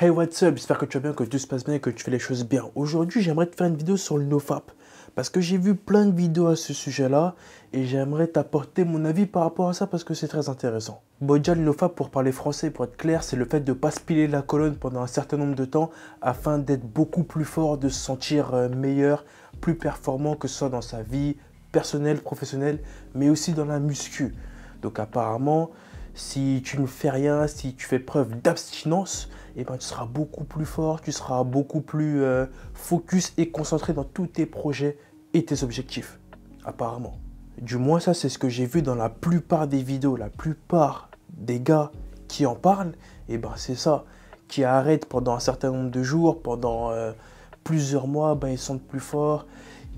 Hey what's up, j'espère que tu vas bien, que tout se passe bien, et que tu fais les choses bien. Aujourd'hui j'aimerais te faire une vidéo sur le nofap. Parce que j'ai vu plein de vidéos à ce sujet-là et j'aimerais t'apporter mon avis par rapport à ça parce que c'est très intéressant. Bon déjà le nofap pour parler français, pour être clair, c'est le fait de pas se piler la colonne pendant un certain nombre de temps afin d'être beaucoup plus fort, de se sentir euh, meilleur, plus performant que ce soit dans sa vie personnelle, professionnelle, mais aussi dans la muscu. Donc apparemment, si tu ne fais rien, si tu fais preuve d'abstinence, eh ben, tu seras beaucoup plus fort, tu seras beaucoup plus euh, focus et concentré dans tous tes projets et tes objectifs, apparemment. Du moins, ça, c'est ce que j'ai vu dans la plupart des vidéos. La plupart des gars qui en parlent, eh ben, c'est ça. Qui arrêtent pendant un certain nombre de jours, pendant euh, plusieurs mois, ben, ils sont plus forts,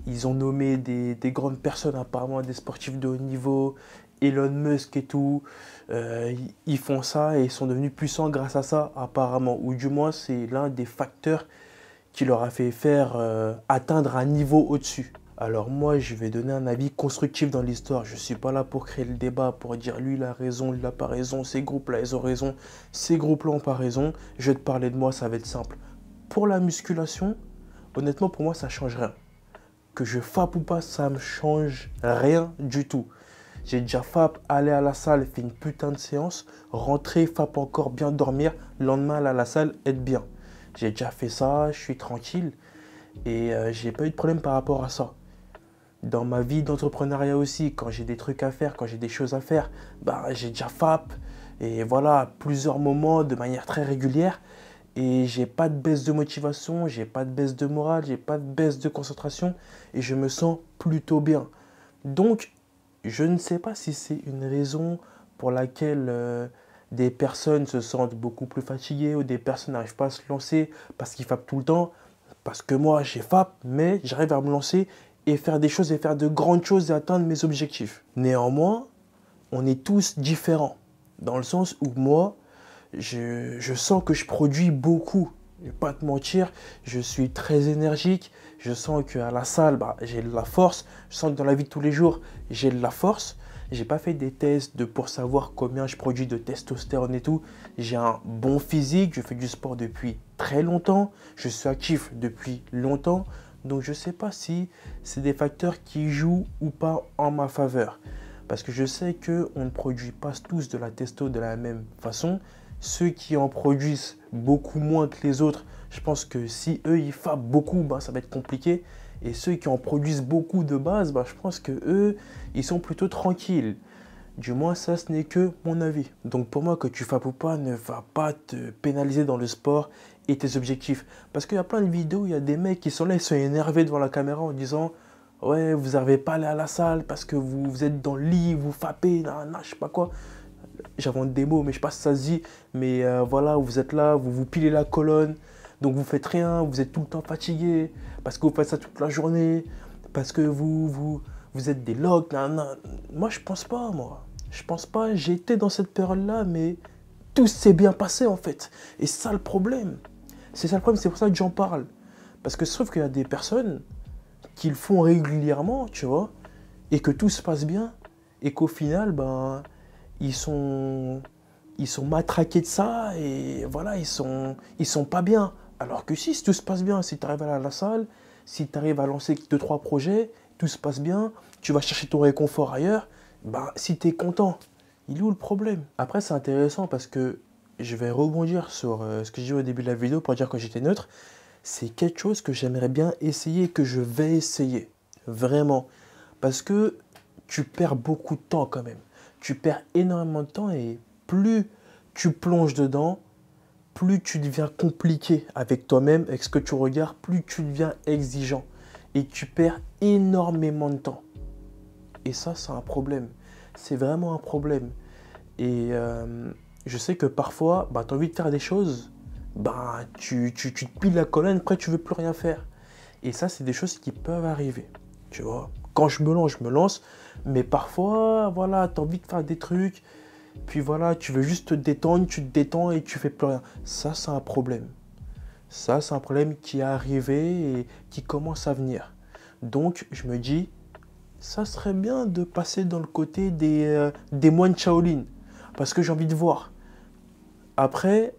ils ont nommé des, grandes personnes, apparemment des sportifs de haut niveau, Elon Musk et tout. Euh, ils font ça et ils sont devenus puissants grâce à ça, apparemment. Ou du moins, c'est l'un des facteurs qui leur a fait faire euh, atteindre un niveau au-dessus. Alors moi, je vais donner un avis constructif dans l'histoire. Je ne suis pas là pour créer le débat, pour dire lui, il a raison, il n'a pas raison, ces groupes-là, ils ont raison, ces groupes-là n'ont pas raison. Je vais te parler de moi, ça va être simple. Pour la musculation, honnêtement, pour moi, ça ne change rien que je fappe ou pas, ça me change rien du tout. J'ai déjà fap aller à la salle, faire une putain de séance, rentrer, fape encore, bien dormir, lendemain aller à la salle, être bien. J'ai déjà fait ça, je suis tranquille et je euh, j'ai pas eu de problème par rapport à ça. Dans ma vie d'entrepreneuriat aussi, quand j'ai des trucs à faire, quand j'ai des choses à faire, bah, j'ai déjà fap et voilà, à plusieurs moments de manière très régulière et j'ai pas de baisse de motivation, j'ai pas de baisse de morale, j'ai pas de baisse de concentration et je me sens plutôt bien. Donc, je ne sais pas si c'est une raison pour laquelle euh, des personnes se sentent beaucoup plus fatiguées ou des personnes n'arrivent pas à se lancer parce qu'ils fappent tout le temps. Parce que moi, j'ai fap, mais j'arrive à me lancer et faire des choses et faire de grandes choses et atteindre mes objectifs. Néanmoins, on est tous différents. Dans le sens où moi, je, sens que je produis beaucoup. Je vais pas te mentir, je suis très énergique. Je sens qu'à la salle, bah, j'ai de la force. Je sens que dans la vie de tous les jours, j'ai de la force. Je n'ai pas fait des tests de pour savoir combien je produis de testostérone et tout. J'ai un bon physique, je fais du sport depuis très longtemps, je suis actif depuis longtemps. Donc je ne sais pas si c'est des facteurs qui jouent ou pas en ma faveur. Parce que je sais qu'on ne produit pas tous de la testo de la même façon. Ceux qui en produisent beaucoup moins que les autres, je pense que si eux, ils fappent beaucoup, bah, ça va être compliqué. Et ceux qui en produisent beaucoup de base, bah, je pense que eux, ils sont plutôt tranquilles. Du moins, ça, ce n'est que mon avis. Donc pour moi, que tu fappes ou pas ne va pas te pénaliser dans le sport et tes objectifs. Parce qu'il y a plein de vidéos, il y a des mecs qui sont là, ils sont énervés devant la caméra en disant « Ouais, vous n'arrivez pas à aller à la salle parce que vous, êtes dans le lit, vous fappez, nan, nan, je sais pas quoi. » j'avais des mots, mais je passe ça dit, mais euh, voilà, vous êtes là, vous vous pilez la colonne, donc vous faites rien, vous êtes tout le temps fatigué, parce que vous faites ça toute la journée, parce que vous, vous, vous êtes des logs, Moi, je pense pas, moi. Je pense pas, j'ai été dans cette période-là, mais tout s'est bien passé, en fait. Et ça, le problème. C'est ça le problème, c'est pour ça que j'en parle. Parce que sauf qu'il y a des personnes qui le font régulièrement, tu vois, et que tout se passe bien, et qu'au final, ben ils sont, ils sont matraqués de ça et voilà, ils sont, ils sont pas bien. Alors que si, tout se passe bien, si tu arrives à la salle, si tu arrives à lancer 2 trois projets, tout se passe bien, tu vas chercher ton réconfort ailleurs, bah, si tu es content, il est où le problème Après, c'est intéressant parce que je vais rebondir sur euh, ce que j'ai dit au début de la vidéo pour dire que j'étais neutre. C'est quelque chose que j'aimerais bien essayer, que je vais essayer. Vraiment. Parce que tu perds beaucoup de temps quand même tu perds énormément de temps et plus tu plonges dedans, plus tu deviens compliqué avec toi-même, avec ce que tu regardes, plus tu deviens exigeant et tu perds énormément de temps. Et ça, c'est un problème. C'est vraiment un problème. Et euh, je sais que parfois, bah, tu as envie de faire des choses, bah, tu, tu, tu te piles la colonne, après tu veux plus rien faire. Et ça, c'est des choses qui peuvent arriver, tu vois quand je me lance, je me lance. Mais parfois, voilà, tu as envie de faire des trucs. Puis voilà, tu veux juste te détendre, tu te détends et tu fais plus rien. Ça, c'est un problème. Ça, c'est un problème qui est arrivé et qui commence à venir. Donc, je me dis, ça serait bien de passer dans le côté des, euh, des moines Shaolin. Parce que j'ai envie de voir. Après,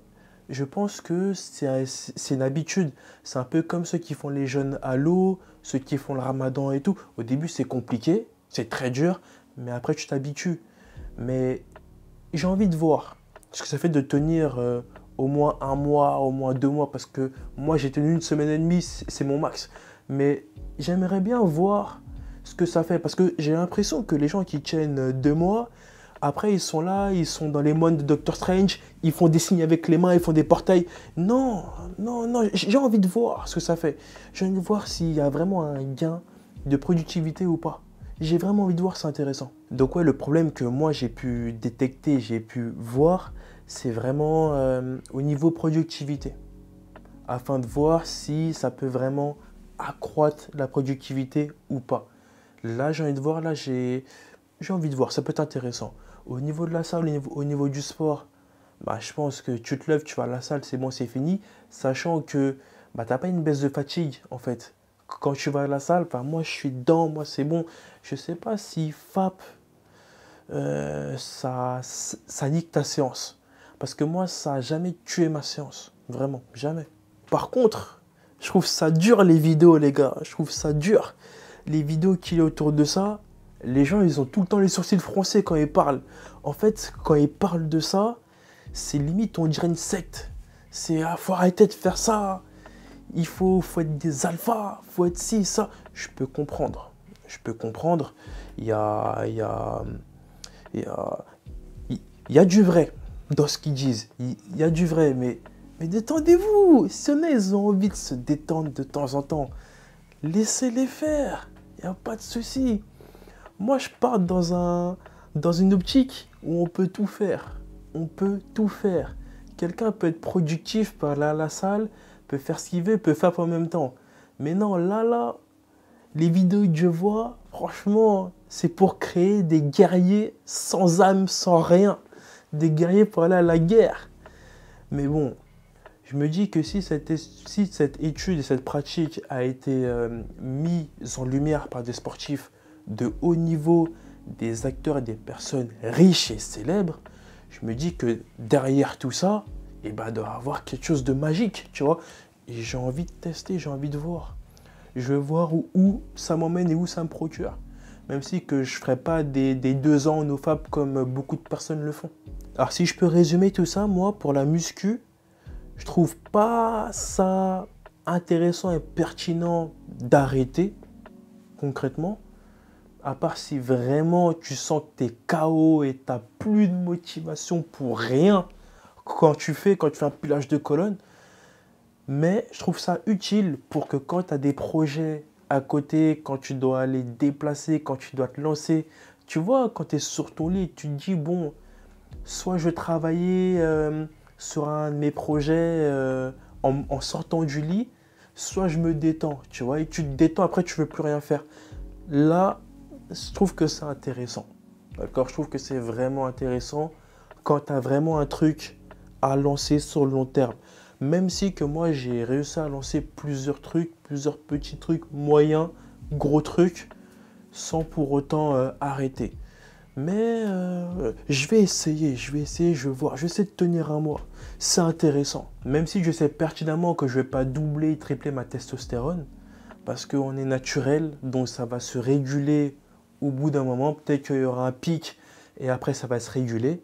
je pense que c'est une habitude. C'est un peu comme ceux qui font les jeunes à l'eau, ceux qui font le ramadan et tout. Au début, c'est compliqué, c'est très dur, mais après, tu t'habitues. Mais j'ai envie de voir ce que ça fait de tenir euh, au moins un mois, au moins deux mois, parce que moi, j'ai tenu une semaine et demie, c'est mon max. Mais j'aimerais bien voir ce que ça fait, parce que j'ai l'impression que les gens qui tiennent deux mois, après, ils sont là, ils sont dans les mondes de Doctor Strange, ils font des signes avec les mains, ils font des portails. Non, non, non, j'ai envie de voir ce que ça fait. J'ai envie de voir s'il y a vraiment un gain de productivité ou pas. J'ai vraiment envie de voir, c'est intéressant. Donc ouais, le problème que moi j'ai pu détecter, j'ai pu voir, c'est vraiment euh, au niveau productivité. Afin de voir si ça peut vraiment accroître la productivité ou pas. Là, j'ai envie de voir, là, j'ai envie de voir, ça peut être intéressant. Au niveau de la salle, au niveau, du sport, bah, je pense que tu te lèves, tu vas à la salle, c'est bon, c'est fini. Sachant que bah, tu n'as pas une baisse de fatigue, en fait. Quand tu vas à la salle, bah, moi, je suis dedans, moi, c'est bon. Je ne sais pas si FAP, euh, ça, ça nique ta séance. Parce que moi, ça n'a jamais tué ma séance. Vraiment, jamais. Par contre, je trouve ça dur les vidéos, les gars. Je trouve ça dur. Les vidéos qu'il y autour de ça, les gens, ils ont tout le temps les sourcils froncés quand ils parlent. En fait, quand ils parlent de ça, c'est limite, on dirait une secte. C'est, à ah, faut arrêter de faire ça. Il faut, faut être des alphas, faut être ci, ça. Je peux comprendre. Je peux comprendre. Il y a, du vrai dans ce qu'ils disent. Il y a du vrai, mais, mais détendez-vous. Si on a, ils ont envie de se détendre de temps en temps, laissez-les faire. Il n'y a pas de souci. Moi, je pars dans, un, dans une optique où on peut tout faire. On peut tout faire. Quelqu'un peut être productif, peut aller à la salle, peut faire ce qu'il veut, peut faire en même temps. Mais non, là, là, les vidéos que je vois, franchement, c'est pour créer des guerriers sans âme, sans rien. Des guerriers pour aller à la guerre. Mais bon, je me dis que si cette, si cette étude et cette pratique a été euh, mise en lumière par des sportifs de haut niveau, des acteurs et des personnes riches et célèbres, je me dis que derrière tout ça, eh ben, il doit y avoir quelque chose de magique, tu vois. Et j'ai envie de tester, j'ai envie de voir. Je veux voir où, ça m'emmène et où ça me procure. Même si que je ne ferai pas des, deux ans en OFAP comme beaucoup de personnes le font. Alors si je peux résumer tout ça, moi, pour la muscu, je trouve pas ça intéressant et pertinent d'arrêter concrètement à part si vraiment tu sens que tu es KO et tu plus de motivation pour rien quand tu fais, quand tu fais un pilage de colonne. Mais je trouve ça utile pour que quand tu as des projets à côté, quand tu dois aller déplacer, quand tu dois te lancer, tu vois, quand tu es sur ton lit, tu te dis, bon, soit je vais euh, sur un de mes projets euh, en, sortant du lit, soit je me détends, tu vois, et tu te détends, après tu ne veux plus rien faire. Là, je trouve que c'est intéressant. D'accord Je trouve que c'est vraiment intéressant quand tu as vraiment un truc à lancer sur le long terme. Même si que moi, j'ai réussi à lancer plusieurs trucs, plusieurs petits trucs, moyens, gros trucs, sans pour autant euh, arrêter. Mais euh, je vais essayer, je vais essayer, je vais voir. Je sais de tenir un mois. C'est intéressant. Même si je sais pertinemment que je ne vais pas doubler, tripler ma testostérone, parce qu'on est naturel, donc ça va se réguler au bout d'un moment, peut-être qu'il y aura un pic et après ça va se réguler.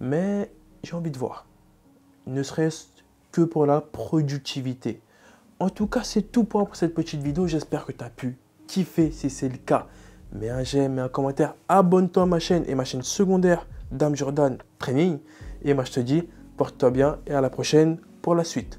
Mais j'ai envie de voir. Ne serait-ce que pour la productivité. En tout cas, c'est tout pour cette petite vidéo. J'espère que tu as pu kiffer si c'est le cas. Mets un j'aime mets un commentaire. Abonne-toi à ma chaîne et ma chaîne secondaire, Dame Jordan Training. Et moi, je te dis, porte-toi bien et à la prochaine pour la suite.